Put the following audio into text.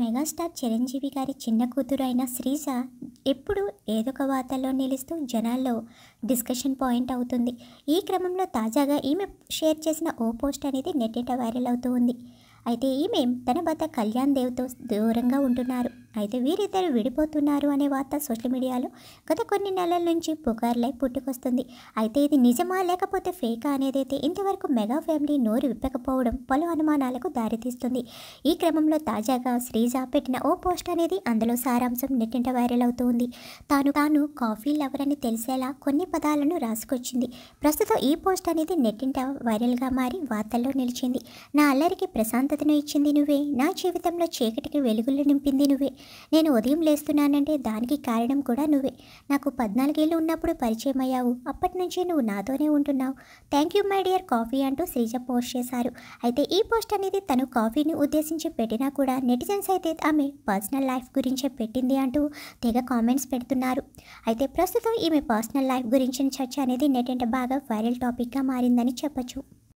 megastar Chiranjeevi గారి చిన్న కూతురు అయిన శ్రీజ ఎప్పుడు ఏదో ఒక వార్తల్లో నిలుస్తూ జనాల్లో డిస్కషన్ పాయింట్ అవుతుంది ఈ క్రమంలో తాజాగా ఈమె షేర్ చేసిన ఓ పోస్ట్ అనేది నెట్టింట వైరల్ అవుతూ ఉంది అయితే ఈమె తన భర్త కళ్యాణ్ దేవ్తో దూరంగా ఉంటున్నారు అయితే వీరిద్దరు విడిపోతున్నారు అనే వార్త సోషల్ మీడియాలో గత కొన్ని నెలల నుంచి పుకార్లై పుట్టుకొస్తుంది అయితే ఇది నిజమా లేకపోతే ఫేకా అనేది అయితే ఇంతవరకు మెగా ఫ్యామిలీ నోరు విప్పకపోవడం పలు అనుమానాలకు దారితీస్తుంది ఈ క్రమంలో తాజాగా శ్రీజ పెట్టిన ఓ పోస్ట్ అనేది అందులో సారాంశం నెట్టింట వైరల్ అవుతుంది తాను తాను కాఫీ లవర్ అని తెలిసేలా కొన్ని పదాలను రాసుకొచ్చింది ప్రస్తుతం ఈ పోస్ట్ అనేది నెట్టింట వైరల్గా మారి వార్తల్లో నిలిచింది నా అల్లరికి ప్రశాంతతను ఇచ్చింది నువ్వే నా జీవితంలో చీకటికి వెలుగులు నింపింది నువ్వే నేను ఉదయం లేస్తున్నానంటే దానికి కారణం కూడా నువ్వే నాకు పద్నాలుగేళ్ళు ఉన్నప్పుడు పరిచయం అయ్యావు అప్పటి నుంచి నువ్వు నాతోనే ఉంటున్నావు thank you my dear coffee అంటూ శ్రీజ పోస్ట్ చేశారు అయితే ఈ పోస్ట్ అనేది తను కాఫీని ఉద్దేశించి పెట్టినా కూడా నెటిజన్స్ అయితే ఆమె పర్సనల్ లైఫ్ గురించే పెట్టింది అంటూ తెగ కామెంట్స్ పెడుతున్నారు అయితే ప్రస్తుతం ఈమె పర్సనల్ లైఫ్ గురించిన చర్చ అనేది నెట్ బాగా వైరల్ టాపిక్గా మారిందని చెప్పచ్చు